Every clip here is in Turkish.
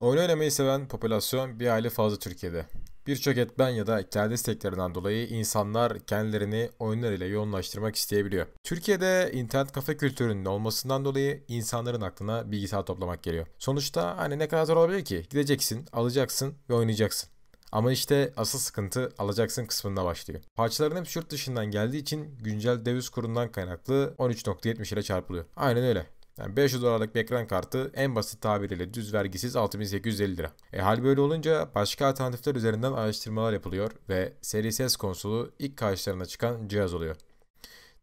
Oyun oynamayı seven popülasyon bir aile fazla Türkiye'de. Birçok etmen ya da kendi isteklerinden dolayı insanlar kendilerini oyunlar ile yoğunlaştırmak isteyebiliyor. Türkiye'de internet kafe kültürünün olmasından dolayı insanların aklına bilgisayar toplamak geliyor. Sonuçta hani ne kadar zor olabilir ki? Gideceksin, alacaksın ve oynayacaksın. Ama işte asıl sıkıntı alacaksın kısmında başlıyor. Parçaların hepsi yurt dışından geldiği için güncel döviz kurundan kaynaklı 13.70 ile çarpılıyor. Aynen öyle. Yani 500 dolarlık bir ekran kartı en basit tabiriyle düz vergisiz 6850 lira. E hal böyle olunca başka alternatifler üzerinden araştırmalar yapılıyor ve seri ses konsolu ilk karşılarına çıkan cihaz oluyor.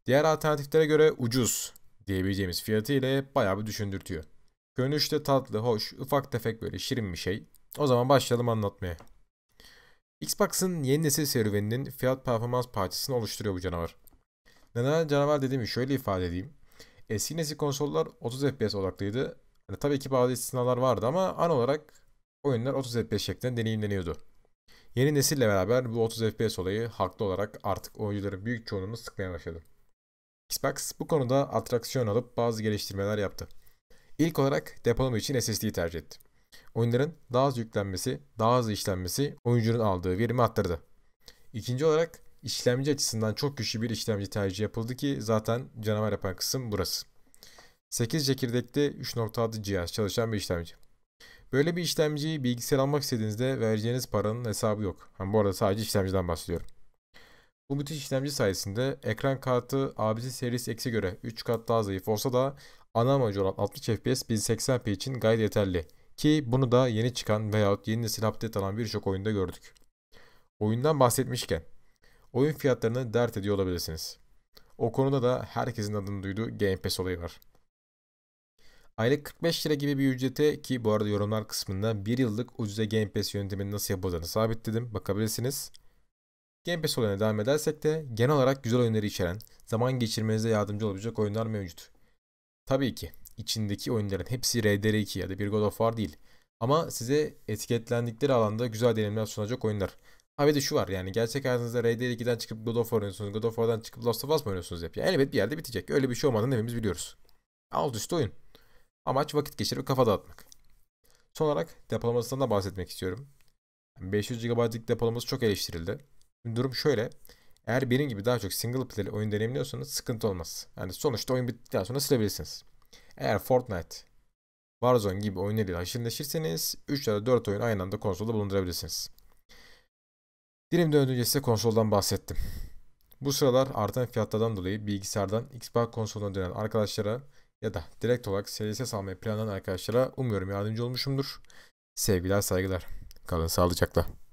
Diğer alternatiflere göre ucuz diyebileceğimiz fiyatı ile bayağı bir düşündürtüyor. Görünüşte tatlı, hoş, ufak tefek böyle şirin bir şey. O zaman başlayalım anlatmaya. Xbox'ın yeni nesil serüveninin fiyat performans parçasını oluşturuyor bu canavar. Neden canavar dediğimi şöyle ifade edeyim. Eski nesil konsollar 30 FPS odaklıydı. Yani tabii ki bazı istisnalar vardı ama an olarak oyunlar 30 FPS şeklinde deneyimleniyordu. Yeni nesille beraber bu 30 FPS olayı haklı olarak artık oyuncuların büyük çoğunluğunu sıkmaya başladı. Xbox bu konuda atraksiyon alıp bazı geliştirmeler yaptı. İlk olarak depolama için SSD'yi tercih etti. Oyunların daha az yüklenmesi, daha hızlı işlenmesi oyuncunun aldığı verimi arttırdı. İkinci olarak işlemci açısından çok güçlü bir işlemci tercihi yapıldı ki zaten canavar yapan kısım burası. 8 çekirdekli 3.6 cihaz çalışan bir işlemci. Böyle bir işlemciyi bilgisayar almak istediğinizde vereceğiniz paranın hesabı yok. Yani bu arada sadece işlemciden bahsediyorum. Bu müthiş işlemci sayesinde ekran kartı ABC Series X'e göre 3 kat daha zayıf olsa da ana amacı olan 60 FPS 1080p için gayet yeterli. Ki bunu da yeni çıkan veyahut yeni nesil update alan birçok oyunda gördük. Oyundan bahsetmişken oyun fiyatlarını dert ediyor olabilirsiniz. O konuda da herkesin adını duyduğu Game Pass olayı var. Aylık 45 lira gibi bir ücrete ki bu arada yorumlar kısmında bir yıllık ucuza Game Pass yöntemini nasıl yapacağını sabitledim. Bakabilirsiniz. Game Pass olayına devam edersek de genel olarak güzel oyunları içeren, zaman geçirmenize yardımcı olabilecek oyunlar mevcut. Tabii ki içindeki oyunların hepsi RDR2 ya da bir God of War değil. Ama size etiketlendikleri alanda güzel deneyimler sunacak oyunlar. Ha bir de şu var yani gerçek hayatınızda RD2'den çıkıp God of War oynuyorsunuz. God of War'dan çıkıp Last of Us mı oynuyorsunuz hep? Yani elbet bir yerde bitecek. Öyle bir şey olmadığını hepimiz biliyoruz. Alt üstü oyun. Amaç vakit geçirip kafa dağıtmak. Son olarak depolamasından da bahsetmek istiyorum. 500 GB'lık depolaması çok eleştirildi. Durum şöyle. Eğer benim gibi daha çok single player oyun deneyimliyorsanız sıkıntı olmaz. Yani sonuçta oyun bittikten sonra silebilirsiniz. Eğer Fortnite, Warzone gibi oyunlarıyla haşır neşirseniz 3 ya da 4 oyun aynı anda konsolda bulundurabilirsiniz. Dilimden önce size konsoldan bahsettim. Bu sıralar artan fiyatlardan dolayı bilgisayardan Xbox konsoluna dönen arkadaşlara ya da direkt olarak serisi almayı planlayan arkadaşlara umuyorum yardımcı olmuşumdur. Sevgiler saygılar. Kalın sağlıcakla.